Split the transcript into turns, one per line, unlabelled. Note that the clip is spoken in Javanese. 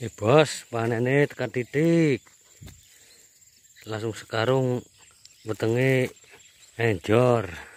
Eh bos, panen ini tekan titik. Langsung sekarung, betengi, enjor.